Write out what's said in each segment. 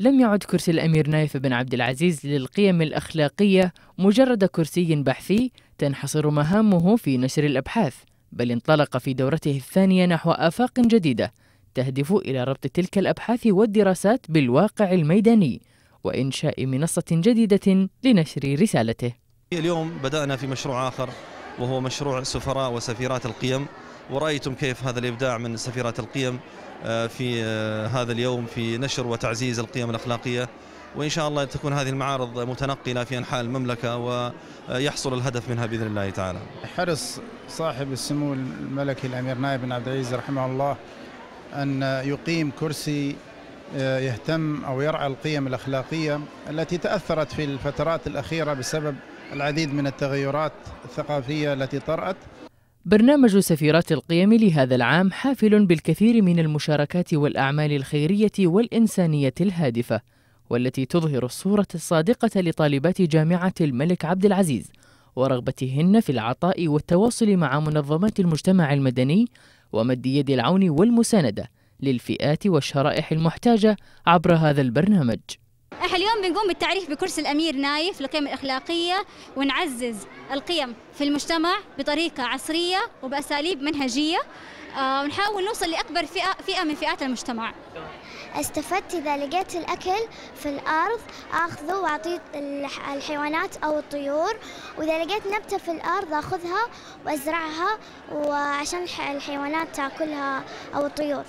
لم يعد كرسي الأمير نايف بن عبد العزيز للقيم الأخلاقية مجرد كرسي بحثي تنحصر مهامه في نشر الأبحاث بل انطلق في دورته الثانية نحو آفاق جديدة تهدف إلى ربط تلك الأبحاث والدراسات بالواقع الميداني وإنشاء منصة جديدة لنشر رسالته اليوم بدأنا في مشروع آخر وهو مشروع سفراء وسفيرات القيم ورأيتم كيف هذا الإبداع من سفيرة القيم آه، في آه، هذا اليوم في نشر وتعزيز القيم الأخلاقية وإن شاء الله تكون هذه المعارض متنقلة في أنحاء المملكة ويحصل الهدف منها بإذن الله تعالى حرص صاحب السمو الملكي الأمير نائب بن عبد العزيز رحمه الله أن يقيم كرسي آه، يهتم أو يرعى القيم الأخلاقية التي تأثرت في الفترات الأخيرة بسبب العديد من التغيرات الثقافية التي طرأت برنامج سفيرات القيم لهذا العام حافل بالكثير من المشاركات والأعمال الخيرية والإنسانية الهادفة والتي تظهر الصورة الصادقة لطالبات جامعة الملك عبد العزيز ورغبتهن في العطاء والتواصل مع منظمات المجتمع المدني ومد يد العون والمساندة للفئات والشرائح المحتاجة عبر هذا البرنامج احنا اليوم بنقوم بالتعريف بكرسي الامير نايف للقيم الاخلاقيه ونعزز القيم في المجتمع بطريقه عصريه وباساليب منهجيه آه، ونحاول نوصل لاكبر فئه فئه من فئات المجتمع استفدت إذا لقيت الأكل في الأرض أخذه وأعطيه الحيوانات أو الطيور وإذا لقيت نبتة في الأرض أخذها وأزرعها وعشان الحيوانات تأكلها أو الطيور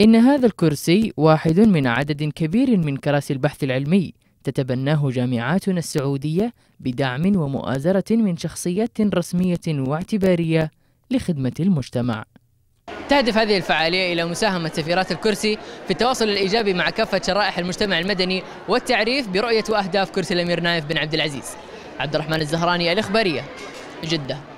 إن هذا الكرسي واحد من عدد كبير من كراسي البحث العلمي تتبناه جامعاتنا السعودية بدعم ومؤازرة من شخصيات رسمية واعتبارية لخدمة المجتمع. تهدف هذه الفعالية إلى مساهمة سفيرات الكرسي في التواصل الإيجابي مع كافة شرائح المجتمع المدني والتعريف برؤية وأهداف كرسي الأمير نايف بن عبد العزيز. عبد الرحمن الزهراني الإخبارية جدة.